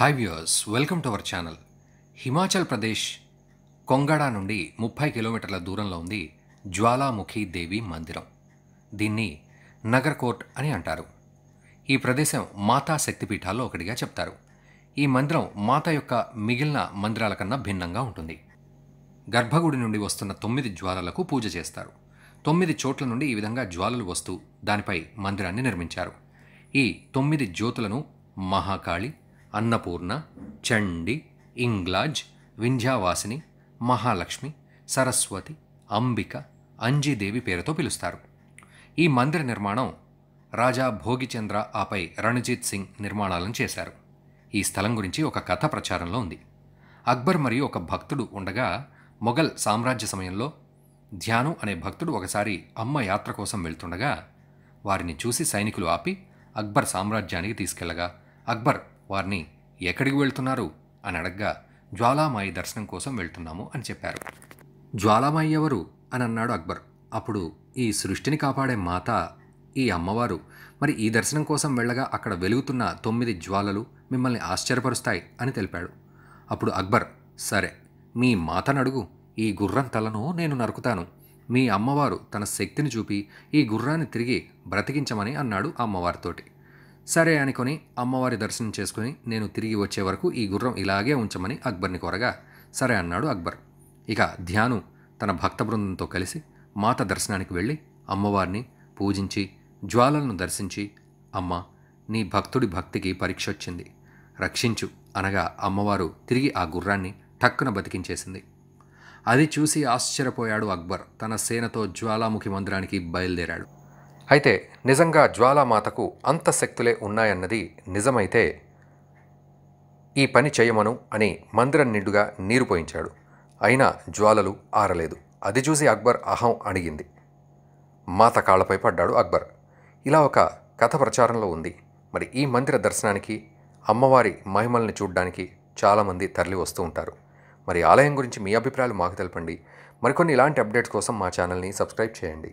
hi viewers welcome to our channel Himachal Pradesh Kangra నుండి ముప్పై కిలోమీటర్ల దూరంలో ఉంది జ్వాలాముఖి దేవి మందిరం దీన్ని నగర్కోట్ అని అంటారు ఈ ప్రదేశం మాతా శక్తిపీఠాల్లో ఒకటిగా చెప్తారు ఈ మందిరం మాత యొక్క మిగిలిన మందిరాల కన్నా భిన్నంగా ఉంటుంది గర్భగుడి నుండి వస్తున్న తొమ్మిది జ్వాలలకు పూజ చేస్తారు తొమ్మిది చోట్ల నుండి ఈ విధంగా జ్వాలలు వస్తూ దానిపై మందిరాన్ని నిర్మించారు ఈ తొమ్మిది జ్యోతులను మహాకాళి అన్నపూర్ణ చండి ఇంగ్లాజ్ వింధ్యావాసిని మహాలక్ష్మి సరస్వతి అంబిక అంజీదేవి పేరుతో పిలుస్తారు ఈ మందిర నిర్మాణం రాజా భోగిచంద్ర ఆపై రణజిత్ సింగ్ నిర్మాణాలను చేశారు ఈ స్థలం గురించి ఒక కథ ప్రచారంలో ఉంది అక్బర్ మరియు ఒక భక్తుడు ఉండగా మొఘల్ సామ్రాజ్య సమయంలో ధ్యాను అనే భక్తుడు ఒకసారి అమ్మ యాత్ర కోసం వెళ్తుండగా వారిని చూసి సైనికులు ఆపి అక్బర్ సామ్రాజ్యానికి తీసుకెళ్లగా అక్బర్ వారిని ఎక్కడికి వెళ్తున్నారు అని అడగ్గా జ్వాలామాయి దర్శనం కోసం వెళ్తున్నాము అని చెప్పారు జ్వాలామాయి ఎవరు అని అన్నాడు అక్బర్ అప్పుడు ఈ సృష్టిని కాపాడే మాత ఈ అమ్మవారు మరి ఈ దర్శనం కోసం వెళ్ళగా అక్కడ వెలుగుతున్న తొమ్మిది జ్వాలలు మిమ్మల్ని ఆశ్చర్యపరుస్తాయి అని తెలిపాడు అప్పుడు అక్బర్ సరే మీ మాతనడుగు ఈ గుర్రం తలను నేను నరుకుతాను మీ అమ్మవారు తన శక్తిని చూపి ఈ గుర్రాన్ని తిరిగి బ్రతికించమని అన్నాడు అమ్మవారితోటి సరే అనుకొని అమ్మవారి దర్శనం చేసుకుని నేను తిరిగి వచ్చే వరకు ఈ గుర్రం ఇలాగే ఉంచమని అక్బర్ని కోరగా సరే అన్నాడు అక్బర్ ఇక ధ్యాను తన భక్త బృందంతో కలిసి మాత దర్శనానికి వెళ్ళి అమ్మవారిని పూజించి జ్వాలలను దర్శించి అమ్మ నీ భక్తుడి భక్తికి పరీక్ష వచ్చింది రక్షించు అనగా అమ్మవారు తిరిగి ఆ గుర్రాన్ని టక్కున బతికించేసింది అది చూసి ఆశ్చర్యపోయాడు అక్బర్ తన సేనతో జ్వాలాముఖి మందిరానికి బయలుదేరాడు అయితే నిజంగా జ్వాలామాతకు అంత శక్తులే ఉన్నాయన్నది నిజమైతే ఈ పని చేయమను అని మందిరం నిండుగా నీరు పోయించాడు అయినా జ్వాలలు ఆరలేదు అది చూసి అక్బర్ అహం అణిగింది మాత కాళ్లపై పడ్డాడు అక్బర్ ఇలా ఒక కథ ప్రచారంలో ఉంది మరి ఈ మందిర దర్శనానికి అమ్మవారి మహిమల్ని చూడ్డానికి చాలామంది తరలి వస్తూ ఉంటారు మరి ఆలయం గురించి మీ అభిప్రాయాలు మాకు తెలపండి మరికొన్ని ఇలాంటి అప్డేట్స్ కోసం మా ఛానల్ని సబ్స్క్రైబ్ చేయండి